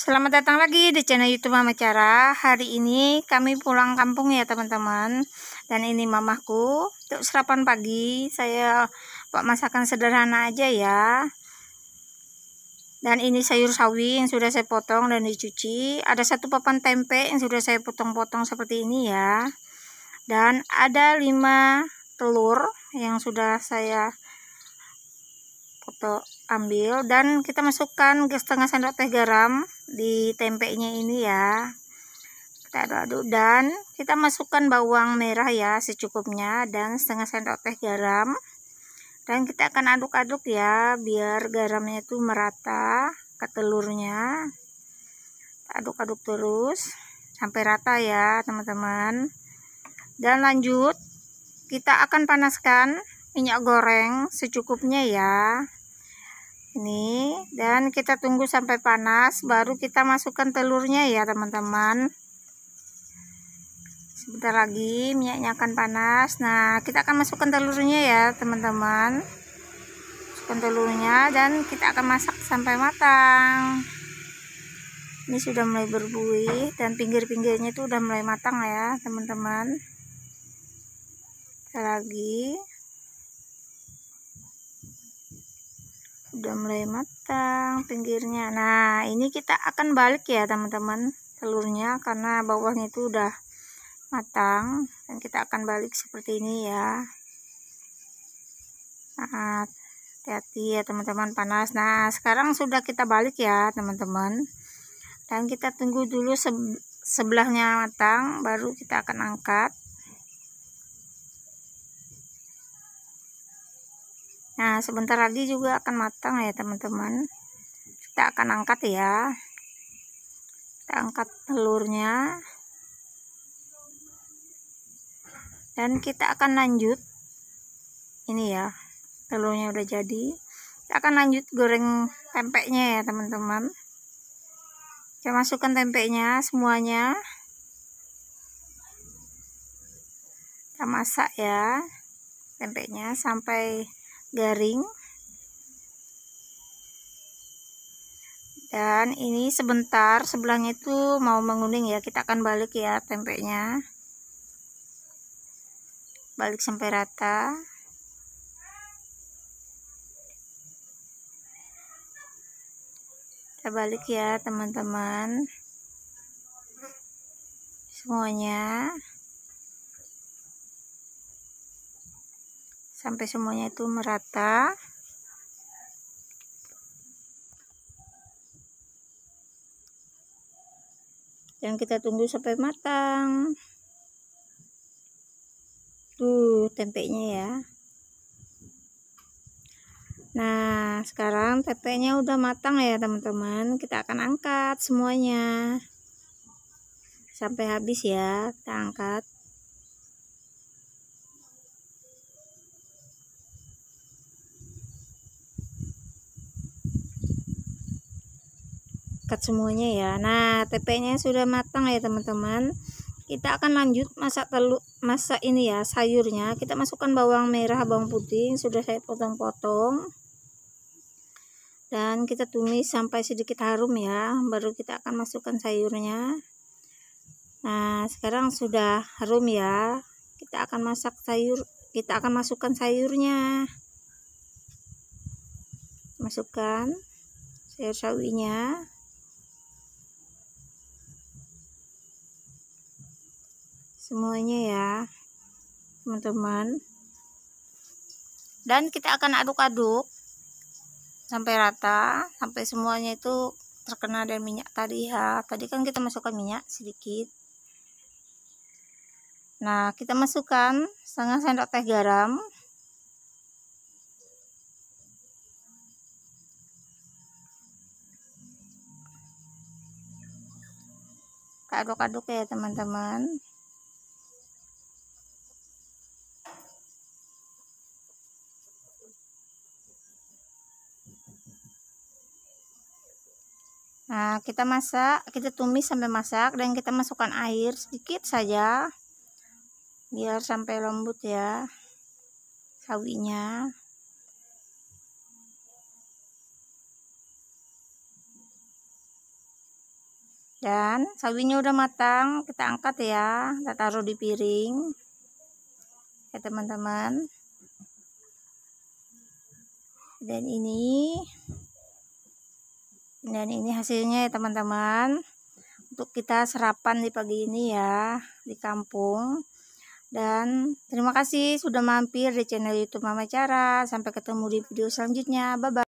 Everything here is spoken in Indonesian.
Selamat datang lagi di channel YouTube Mama Cara. Hari ini kami pulang kampung ya teman-teman. Dan ini mamahku untuk sarapan pagi. Saya buat masakan sederhana aja ya. Dan ini sayur sawi yang sudah saya potong dan dicuci. Ada satu papan tempe yang sudah saya potong-potong seperti ini ya. Dan ada 5 telur yang sudah saya potong ambil dan kita masukkan setengah sendok teh garam di tempenya ini ya kita aduk-aduk dan kita masukkan bawang merah ya secukupnya dan setengah sendok teh garam dan kita akan aduk-aduk ya biar garamnya itu merata ke telurnya aduk-aduk terus sampai rata ya teman-teman dan lanjut kita akan panaskan minyak goreng secukupnya ya ini dan kita tunggu sampai panas baru kita masukkan telurnya ya teman-teman sebentar lagi minyaknya akan panas nah kita akan masukkan telurnya ya teman-teman masukkan telurnya dan kita akan masak sampai matang ini sudah mulai berbuih dan pinggir-pinggirnya itu sudah mulai matang ya teman-teman lagi udah mulai matang pinggirnya nah ini kita akan balik ya teman-teman telurnya karena bawahnya itu udah matang dan kita akan balik seperti ini ya nah hati-hati ya teman-teman panas nah sekarang sudah kita balik ya teman-teman dan kita tunggu dulu sebelahnya matang baru kita akan angkat nah sebentar lagi juga akan matang ya teman-teman kita akan angkat ya kita angkat telurnya dan kita akan lanjut ini ya telurnya udah jadi kita akan lanjut goreng tempenya ya teman-teman kita masukkan tempenya semuanya kita masak ya tempenya sampai garing dan ini sebentar sebelahnya itu mau menguning ya kita akan balik ya tempenya balik sampai rata kita balik ya teman-teman semuanya sampai semuanya itu merata yang kita tunggu sampai matang tuh tempenya ya nah sekarang tempenya udah matang ya teman-teman kita akan angkat semuanya sampai habis ya kita angkat semuanya ya nah tempenya sudah matang ya teman-teman kita akan lanjut masak telur masak ini ya sayurnya kita masukkan bawang merah bawang putih sudah saya potong-potong dan kita tumis sampai sedikit harum ya baru kita akan masukkan sayurnya nah sekarang sudah harum ya kita akan masak sayur kita akan masukkan sayurnya masukkan sayur sawinya semuanya ya teman-teman dan kita akan aduk-aduk sampai rata sampai semuanya itu terkena dari minyak tadi ya tadi kan kita masukkan minyak sedikit nah kita masukkan setengah sendok teh garam aduk-aduk ya teman-teman Nah, kita masak, kita tumis sampai masak dan kita masukkan air sedikit saja biar sampai lembut ya sawinya. Dan sawinya udah matang, kita angkat ya, kita taruh di piring. Ya, teman-teman. Dan ini dan ini hasilnya ya teman-teman untuk kita serapan di pagi ini ya di kampung dan terima kasih sudah mampir di channel youtube mama cara sampai ketemu di video selanjutnya bye bye